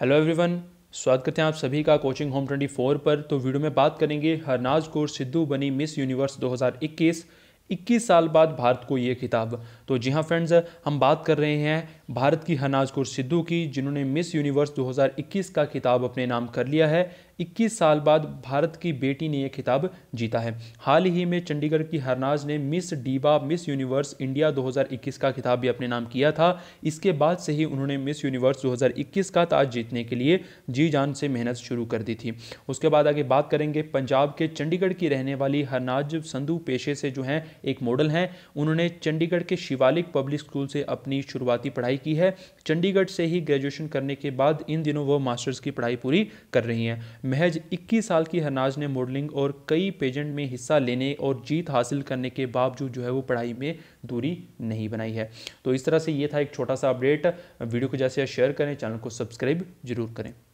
hello everyone स्वागत करते हैं आप सभी का कोचिंग होम 24 पर तो वीडियो में बात करेंगे हरनाज कौर सिद्धू बनी मिस यूनिवर्स 2021 21 साल बाद भारत को ये खिताब तो जी हाँ फ्रेंड्स हम बात कर रहे हैं भारत की हनाज कौर सिद्धू की जिन्होंने मिस यूनिवर्स 2021 का खिताब अपने नाम कर लिया है 21 साल बाद भारत की बेटी ने यह खिताब जीता है हाल ही में चंडीगढ़ की हरनाज ने miss diva miss universe India 2021 का खिताब भी अपने नाम किया था इसके बाद से ही उन्होंने मिस यूनिवर्स 2021 का ताज जीतने के लिए जी जान से मेहनत शुरू कर दी थी उसके बाद आगे बात करेंगे पंजाब के चंडीगढ़ की रहने वाली हरनाज संधु पेशे से जो हैं एक मॉडल हैं उन्होंने चंडीगढ़ के शिवालिक पब्लिक स्कूल से अपनी शुरुआती पढ़ाई पढ़ाई की है चंडीगढ़ से ही ग्रेजुएशन करने के बाद इन दिनों वह मास्टर्स की पढ़ाई पूरी कर रही हैं महज 21 साल की हनाज ने मॉडलिंग और कई पेजेंट में हिस्सा लेने और जीत हासिल करने के बावजूद जो है वो पढ़ाई में दूरी नहीं बनाई है तो इस तरह से ये था एक छोटा सा अपडेट वीडियो को जैसे शेयर करें चैनल को सब्सक्राइब जरूर करें